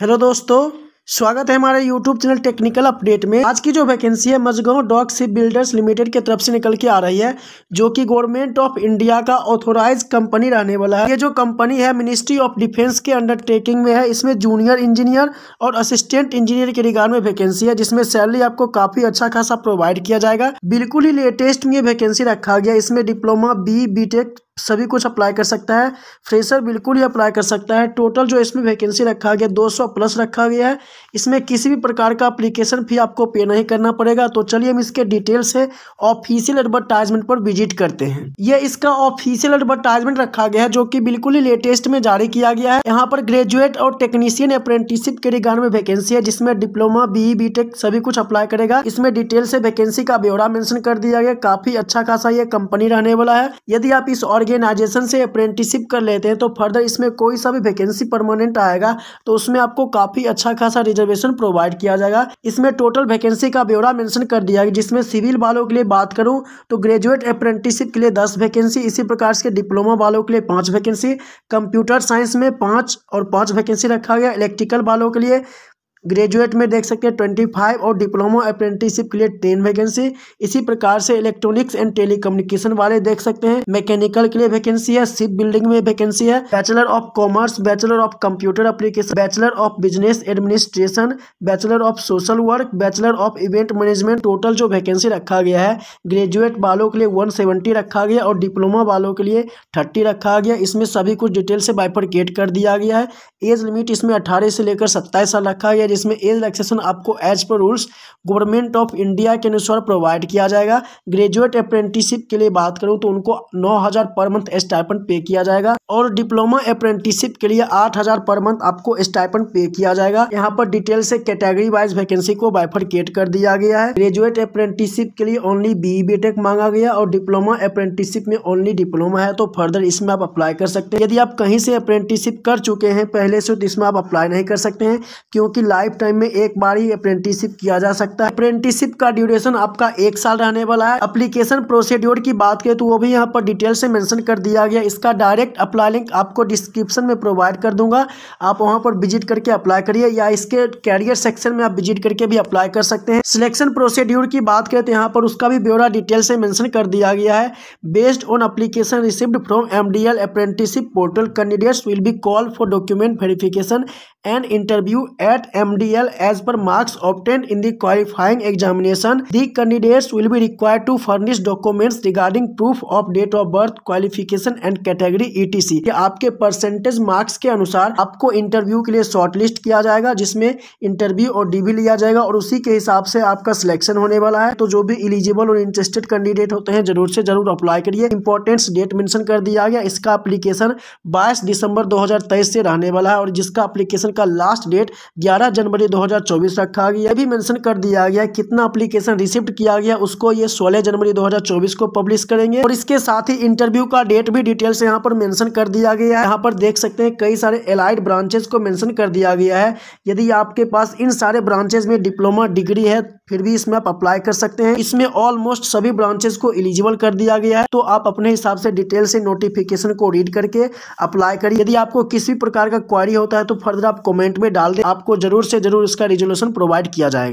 Hello दोस्तों स्वागत है हमारे यूट्यूब चैनल टेक्निकल अपडेट में आज की जो वैकेंसी है Mazagon dock ship builders limited की तरफ से निकल के आ रही है जो कि गवर्नमेंट ऑफ इंडिया का ऑथोराइज कंपनी रहने वाला है ये जो कंपनी है मिनिस्ट्री ऑफ डिफेंस के अंडरटेकिंग में है इसमें जूनियर इंजीनियर और असिस्टेंट इंजीनियर के रिगार्ड में वैकेंसी है जिसमें सैलरी आपको काफी अच्छा खासा प्रोवाइड किया जाएगा बिल्कुल ही लेटेस्ट में ये वैकेंसी रखा गया इसमें डिप्लोमा बी बी सभी कुछ अप्लाई कर सकता है फ्रेशर बिल्कुल ही अप्लाई कर सकता है टोटल जो इसमें वैकेंसी रखा गया 200 प्लस रखा गया है इसमें किसी भी प्रकार का अप्लीकेशन फी आपको पे नहीं करना पड़ेगा तो चलिए हम इसके डिटेल से ऑफिशियल एडवर्टाइजमेंट पर विजिट करते हैं यह इसका ऑफिशियल एडवर्टाइजमेंट रखा गया है जो कि बिल्कुल ही लेटेस्ट में जारी किया गया है यहाँ पर ग्रेजुएट और टेक्नीशियन अप्रेंटिसिप के रिगार्ड में वैकेंसी है जिसमें डिप्लोमा बी बी सभी कुछ अप्लाई करेगा इसमें डिटेल से वैकेंसी का ब्यौरा मेंशन कर दिया गया काफी अच्छा खासा ये कंपनी रहने वाला है यदि आप इस और ऑर्गेनाइजेशन से अप्रेंटिसिप कर लेते हैं तो फर्दर इसमें कोई सा भी वैकेंसी परमानेंट आएगा तो उसमें आपको काफ़ी अच्छा खासा रिजर्वेशन प्रोवाइड किया जाएगा इसमें टोटल वैकेंसी का ब्यौरा मेंशन कर दिया है जिसमें सिविल वालों के लिए बात करूं तो ग्रेजुएट अप्रेंटिसिप के लिए दस वैकेंसी इसी प्रकार से डिप्लोमा वालों के लिए पाँच वैकेंसी कंप्यूटर साइंस में पाँच और पाँच वैकेंसी रखा गया इलेक्ट्रिकल वालों के लिए ग्रेजुएट में देख सकते हैं ट्वेंटी फाइव और डिप्लोमा अप्रेंटिसिप के लिए टेन वैकेंसी इसी प्रकार से इलेक्ट्रॉनिक्स एंड टेलीकम्युनिकेशन वाले देख सकते हैं मैकेनिकल के लिए वैकेंसी है शिप बिल्डिंग में वैकेंसी है bachelor of commerce bachelor of computer application bachelor of business administration bachelor of social work bachelor of event management total जो वैकेंसी रखा गया है ग्रेजुएट वालों के लिए वन सेवेंटी रखा गया और डिप्लोमा वालों के लिए थर्टी रखा गया इसमें सभी कुछ डिटेल से बाइफरकेट कर दिया गया है एज लिमिट इसमें अठारह से लेकर सत्ताईस साल रखा गया है जिसमें एज रिलैक्सेशन आपको as per rules government of India के अनुसार प्रोवाइड किया जाएगा ग्रेजुएट अप्रेंटिसिप के लिए बात करूँ तो उनको नौ पर मंथ स्टाइपेंड पे किया जाएगा और डिप्लोमा अप्रेंटिसिप के लिए आठ पर मंथ आपको स्टाइपेंड पे किया जाएगा यहाँ पर डिटेल से कैटेगरी वाइज वैकेंसी को बाइफरकेट कर दिया गया है ग्रेजुएट अप्रेंटिसिप के लिए ओनली बी बीटेक मांगा गया और डिप्लोमा अप्रेंटिसिप में ओनली डिप्लोमा है तो फर्दर इसमें आप अप्लाई कर सकते हैं यदि आप कहीं से अप्रेंटिसिप कर चुके हैं पहले से तो इसमें आप अप्लाई नहीं कर सकते हैं क्योंकि लाइफ टाइम में एक बार ही अप्रेंटिसिप किया जा सकता है अप्रेंटिसिप का ड्यूरेशन आपका एक साल रहने वाला है अप्लीकेशन प्रोसीड्योर की बात करें तो वो भी यहाँ पर डिटेल से मैंशन कर दिया गया इसका डायरेक्ट अप्लाई लिंक आपको डिस्क्रिप्शन में प्रोवाइड कर दूंगा आप वहाँ पर विजिट करके अप्लाई करिए या इसके कैरियर सेक्शन में आप विजिट करके भी अप्लाई कर सकते हैं सिलेक्शन प्रोसीड्योर की बात करें तो यहाँ पर उसका भी ब्यौरा डिटेल से मैंशन कर दिया गया है based on application received from M D L apprenticeship portal candidates will be call for document verification and interview at MDL as per marks obtained in the qualifying the The candidates will be to furnish furnish regarding proof of date of birth qualification and category category etc. ये आपके percentage marks के अनुसार आपको interview के लिए shortlist किया जाएगा जिसमें इंटरव्यू और डीबी लिया जाएगा और उसी के हिसाब से आपका सिलेक्शन होने वाला है तो जो भी इलिजिबल और इंटरेस्टेड कैंडिडेट होते हैं जरूर से जरूर अप्लाई करिए इंपॉर्टेंस डेट मेंशन कर दिया गया इसका अप्लीकेशन बाईस दिसंबर तेईस से रहने वाला है और जिसका अप्लीकेशन का लास्ट डेट 11 जनवरी 2024 रखा गया यह भी मेंशन कर दिया गया कितना अप्लीकेशन रिसिप्ट किया गया उसको ये 16 जनवरी 2024 को पब्लिश करेंगे और इसके साथ ही इंटरव्यू का डेट भी डिटेल से यहाँ पर मेंशन कर दिया गया है यहाँ पर देख सकते हैं कई सारे एलाइड ब्रांचेज को मेंशन कर दिया गया है यदि आपके पास इन सारे ब्रांचेज में डिप्लोमा डिग्री है फिर भी इसमें आप अप्लाई कर सकते हैं इसमें ऑलमोस्ट सभी ब्रांचेज को एलिजिबल कर दिया गया है तो आप अपने हिसाब से डिटेल से नोटिफिकेशन को रीड करके अप्लाई करिए यदि आपको किसी प्रकार का क्वारी होता है तो फर्दर आप आप कमेंट में डाल दें आपको जरूर से जरूर इसका रिजोल्यूशन प्रोवाइड किया जाएगा